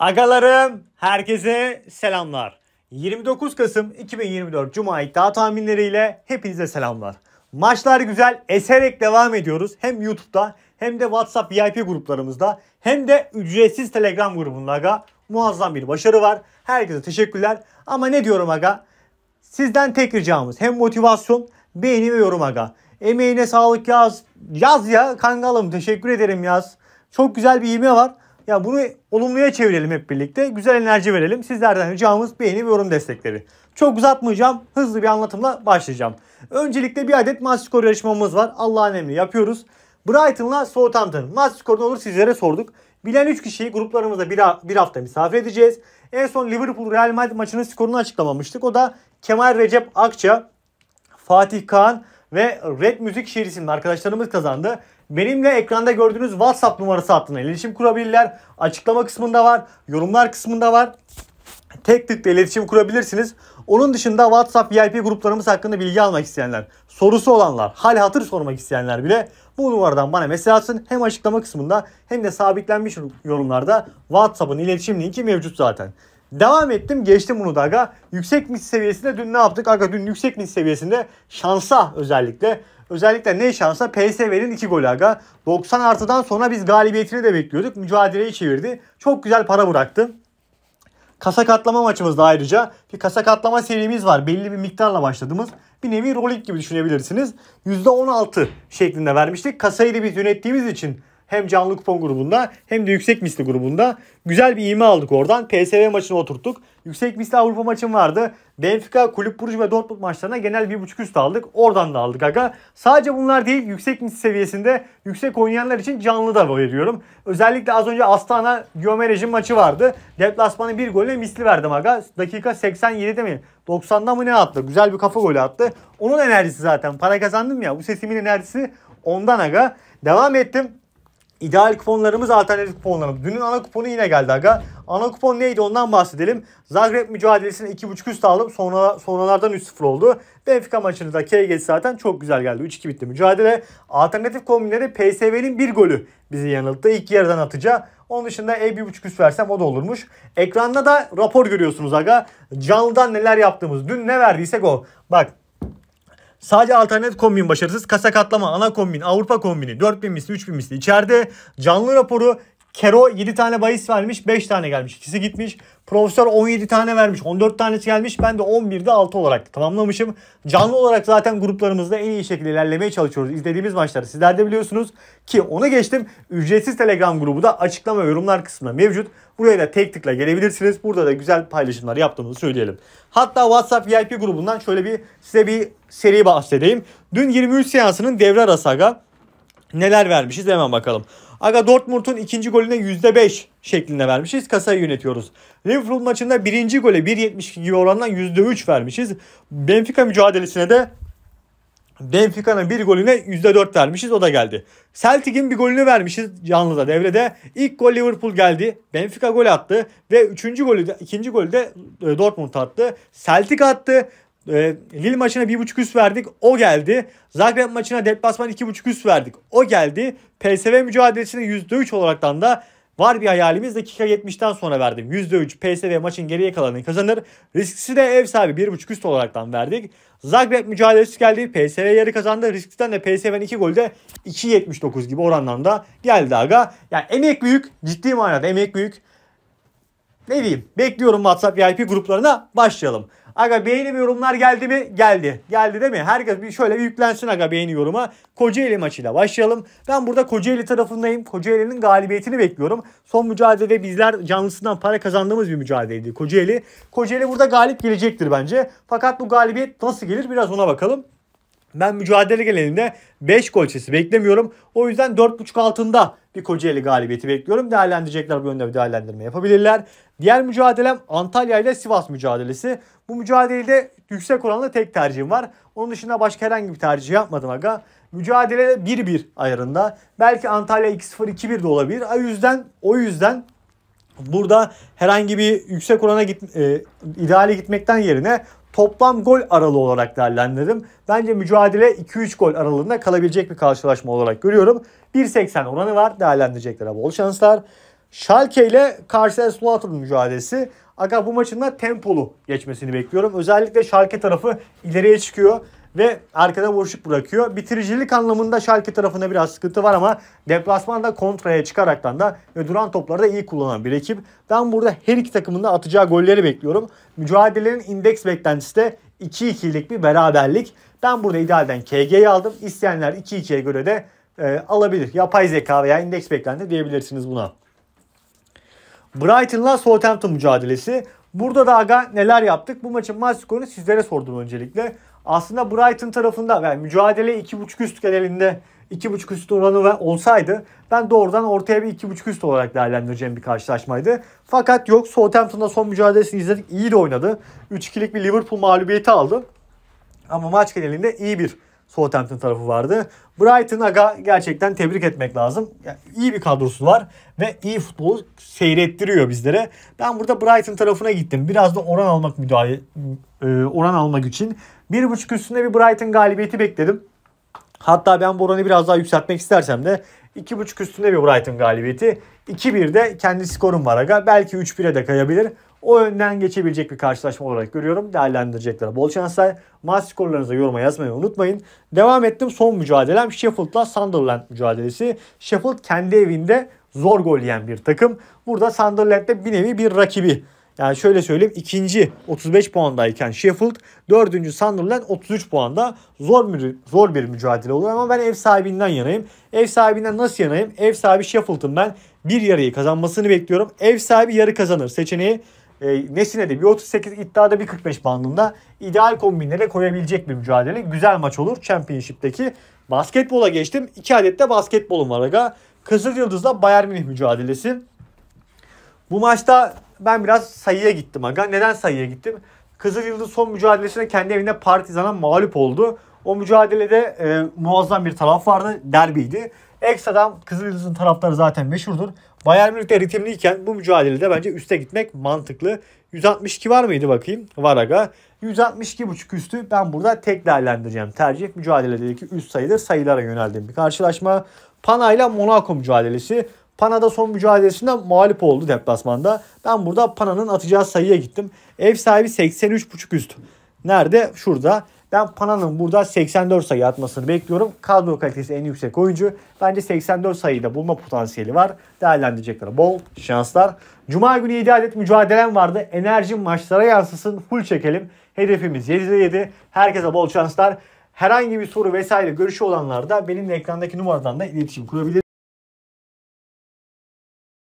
Agalarım herkese selamlar. 29 Kasım 2024 Cuma iddia tahminleriyle hepinize selamlar. Maçlar güzel eserek devam ediyoruz. Hem YouTube'da hem de WhatsApp VIP gruplarımızda hem de ücretsiz Telegram grubunda aga. Muazzam bir başarı var. Herkese teşekkürler. Ama ne diyorum aga? Sizden tek ricamız hem motivasyon beğeni ve yorum aga. Emeğine sağlık yaz. Yaz ya kangalım teşekkür ederim yaz. Çok güzel bir yeme var. Ya bunu olumluya çevirelim hep birlikte. Güzel enerji verelim. Sizlerden ricamız beğeni ve yorum destekleri. Çok uzatmayacağım. Hızlı bir anlatımla başlayacağım. Öncelikle bir adet maç skoru yarışmamız var. Allah'ın emri yapıyoruz. Brighton'la Southampton. Maç skorunu olur sizlere sorduk. Bilen 3 kişiyi gruplarımızda bir, bir hafta misafir edeceğiz. En son Liverpool Real Madrid maçının skorunu açıklamamıştık. O da Kemal Recep Akça, Fatih Kaan ve Red Müzik Şehir isimli arkadaşlarımız kazandı. Benimle ekranda gördüğünüz WhatsApp numarası hattına iletişim kurabilirler. Açıklama kısmında var, yorumlar kısmında var. Tek tıkla iletişim kurabilirsiniz. Onun dışında WhatsApp VIP gruplarımız hakkında bilgi almak isteyenler, sorusu olanlar, hal hatır sormak isteyenler bile bu numaradan bana mesaj atsın. Hem açıklama kısmında hem de sabitlenmiş yorumlarda WhatsApp'ın iletişim linki mevcut zaten. Devam ettim geçtim bunu da aga. Yüksek mis seviyesinde dün ne yaptık? Aga dün yüksek mis seviyesinde şansa özellikle. Özellikle ne şansa PSV'nin 2 golü aga. 90 artıdan sonra biz galibiyetini de bekliyorduk. Mücadeleyi çevirdi. Çok güzel para bıraktı. Kasa katlama maçımızda ayrıca bir kasa katlama serimiz var. Belli bir miktarla başladığımız bir nevi rolling gibi düşünebilirsiniz. %16 şeklinde vermiştik. Kasayı da biz yönettiğimiz için hem canlı kupon grubunda hem de yüksek misli grubunda. Güzel bir iğme aldık oradan. PSV maçını oturttuk. Yüksek misli Avrupa maçım vardı. Benfica, Kulüp Burcu ve Dortmund maçlarına genel 1.5 üst aldık. Oradan da aldık aga. Sadece bunlar değil yüksek misli seviyesinde yüksek oynayanlar için canlı da veriyorum. Özellikle az önce Astana Giomerej'in maçı vardı. Deplasmanı bir golle misli verdim aga. Dakika 87'de mi? 90'da mı ne attı? Güzel bir kafa golü attı. Onun enerjisi zaten. Para kazandım ya. Bu sesimin enerjisi ondan aga. Devam ettim. İdeal kuponlarımız alternatif kuponlarımız. Dünün ana kuponu yine geldi aga. Ana kupon neydi ondan bahsedelim. Zagreb mücadelesine 2.5 üst aldım. Sonra, sonralardan 3-0 oldu. Benfica maçını da KG zaten çok güzel geldi. 3-2 bitti mücadele. Alternatif kombinleri PSV'nin bir golü bizi yanılttı. İlk yarıdan atacağı. Onun dışında e 1.5 üst versem o da olurmuş. Ekranda da rapor görüyorsunuz aga. Canlıdan neler yaptığımız. Dün ne verdiysek o. Bak Sadece alternatif kombin başarısız. Kasa katlama, ana kombin, Avrupa kombini, 4000 misli, 3000 misli içeride. Canlı raporu Kero 7 tane bahis vermiş 5 tane gelmiş. İkisi gitmiş. Profesör 17 tane vermiş. 14 tanesi gelmiş. Ben de 11'de 6 olarak tamamlamışım. Canlı olarak zaten gruplarımızda en iyi şekilde ilerlemeye çalışıyoruz. İzlediğimiz maçları sizler de biliyorsunuz. Ki onu geçtim. Ücretsiz Telegram grubu da açıklama yorumlar kısmında mevcut. Buraya da tek tıkla gelebilirsiniz. Burada da güzel paylaşımlar yaptığımızı söyleyelim. Hatta WhatsApp VIP grubundan şöyle bir size bir seri bahsedeyim. Dün 23 seansının devre arası neler vermişiz hemen bakalım. Aga Dortmund'un ikinci golüne %5 şeklinde vermişiz. Kasayı yönetiyoruz. Liverpool maçında birinci gole 1.72 gibi oranla %3 vermişiz. Benfica mücadelesine de Benfica'nın bir golüne %4 vermişiz o da geldi. Celtic'in bir golünü vermişiz canlıda devrede. İlk gol Liverpool geldi. Benfica gol attı ve üçüncü golü de, ikinci golü de e, Dortmund attı. Celtic attı. E, Lille maçına 1.5 üst verdik. O geldi. Zagreb maçına deplasman 2.5 üst verdik. O geldi. PSV mücadelesine %3 olaraktan da var bir hayalimiz. Dakika 70'ten sonra verdim. %3 PSV maçın geriye kalanını kazanır. Risksi de ev sahibi 1.5 üst olaraktan verdik. Zagreb mücadelesi geldi. PSV yarı kazandı. Risksiden de PSV'nin 2 golde 2.79 gibi oranlarında geldi aga. Yani emek büyük. Ciddi manada emek büyük ne diyeyim bekliyorum WhatsApp VIP gruplarına başlayalım. Aga beğeni ve yorumlar geldi mi? Geldi. Geldi değil mi? Herkes bir şöyle bir yüklensin aga beğeni yoruma. Kocaeli maçıyla başlayalım. Ben burada Kocaeli tarafındayım. Kocaeli'nin galibiyetini bekliyorum. Son mücadelede bizler canlısından para kazandığımız bir mücadeleydi Kocaeli. Kocaeli burada galip gelecektir bence. Fakat bu galibiyet nasıl gelir biraz ona bakalım. Ben mücadele genelinde 5 gol çesi beklemiyorum. O yüzden 4.5 altında bir Kocaeli galibiyeti bekliyorum. Değerlendirecekler bu yönde bir değerlendirme yapabilirler. Diğer mücadelem Antalya ile Sivas mücadelesi. Bu mücadelede yüksek oranla tek tercihim var. Onun dışında başka herhangi bir tercih yapmadım aga. Mücadele 1-1 ayarında. Belki Antalya 2-0 2-1 de olabilir. O yüzden o yüzden burada herhangi bir yüksek orana git, e, ideale gitmekten yerine toplam gol aralığı olarak değerlendirdim. Bence mücadele 2-3 gol aralığında kalabilecek bir karşılaşma olarak görüyorum. 1.80 oranı var. değerlendirecekler. bol şanslar. Schalke ile Karlsruhe mücadelesi. Aga bu maçın da tempolu geçmesini bekliyorum. Özellikle Schalke tarafı ileriye çıkıyor ve arkada boşluk bırakıyor. Bitiricilik anlamında Schalke tarafında biraz sıkıntı var ama deplasmanda kontraya çıkaraktan da ve duran topları da iyi kullanan bir ekip. Ben burada her iki takımın da atacağı golleri bekliyorum. Mücadelenin indeks beklentisi de 2-2'lik bir beraberlik. Ben burada idealden KG'yi aldım. İsteyenler 2-2'ye göre de e, alabilir. Yapay zeka veya indeks beklenti diyebilirsiniz buna. Brighton'la Southampton mücadelesi. Burada da aga neler yaptık? Bu maçın maç skorunu sizlere sordum öncelikle. Aslında Brighton tarafında yani mücadele 2.5 üst genelinde 2.5 üst oranı olsaydı ben doğrudan ortaya bir 2.5 üst olarak değerlendireceğim bir karşılaşmaydı. Fakat yok Southampton'da son mücadelesini izledik. iyi de oynadı. 3-2'lik bir Liverpool mağlubiyeti aldı. Ama maç genelinde iyi bir Southampton tarafı vardı. Brighton Aga gerçekten tebrik etmek lazım. Yani iyi bir kadrosu var ve iyi futbolu seyrettiriyor bizlere. Ben burada Brighton tarafına gittim. Biraz da oran almak müdahale e, oran almak için 1.5 üstünde bir Brighton galibiyeti bekledim. Hatta ben bu oranı biraz daha yükseltmek istersem de 2.5 üstünde bir Brighton galibiyeti 2-1'de kendi skorum var aga. Belki 3-1'e de kayabilir. O önden geçebilecek bir karşılaşma olarak görüyorum. Değerlendirecekler. Bol şanslar. Maç skorlarınızı yoruma yazmayı unutmayın. Devam ettim. Son mücadelem Sheffield'la Sunderland mücadelesi. Sheffield kendi evinde zor gol yiyen bir takım. Burada Sunderland'de bir nevi bir rakibi yani şöyle söyleyeyim ikinci 35 puandayken Sheffield, dördüncü Sunderland 33 puanda zor bir, zor bir mücadele olur ama ben ev sahibinden yanayım. Ev sahibinden nasıl yanayım? Ev sahibi Sheffield'ın ben bir yarıyı kazanmasını bekliyorum. Ev sahibi yarı kazanır seçeneği e, Nesine de bir 38 iddiada bir 45 bandında ideal kombinlere koyabilecek bir mücadele. Güzel maç olur Championship'teki. Basketbola geçtim. İki adet de basketbolum var aga. Kızıl Yıldız'la Bayern Münih mücadelesi. Bu maçta ben biraz sayıya gittim aga. Neden sayıya gittim? Kızıl Yıldız son mücadelesinde kendi evinde Partizan'a mağlup oldu. O mücadelede e, muazzam bir taraf vardı. Derbiydi. Ekstradan Kızıl Yıldız'ın taraftarı zaten meşhurdur. Bayern Münih de ritimliyken bu mücadelede bence üste gitmek mantıklı. 162 var mıydı bakayım? Var aga. 162.5 üstü ben burada tek değerlendireceğim. Tercih mücadeledeki üst sayıdır. Sayılara yöneldiğim bir karşılaşma. Pana ile Monaco mücadelesi. Pana'da son mücadelesinde mağlup oldu deplasmanda. Ben burada Pana'nın atacağı sayıya gittim. Ev sahibi 83.5 üst. Nerede? Şurada. Ben Pana'nın burada 84 sayı atmasını bekliyorum. Kadro kalitesi en yüksek oyuncu. Bence 84 sayıda bulma potansiyeli var. Değerlendirecekler. Bol şanslar. Cuma günü 7 adet mücadelem vardı. Enerjim maçlara yansısın. Full çekelim. Hedefimiz 7'de 7. Herkese bol şanslar. Herhangi bir soru vesaire görüşü olanlar da benimle ekrandaki numaradan da iletişim kurabilir.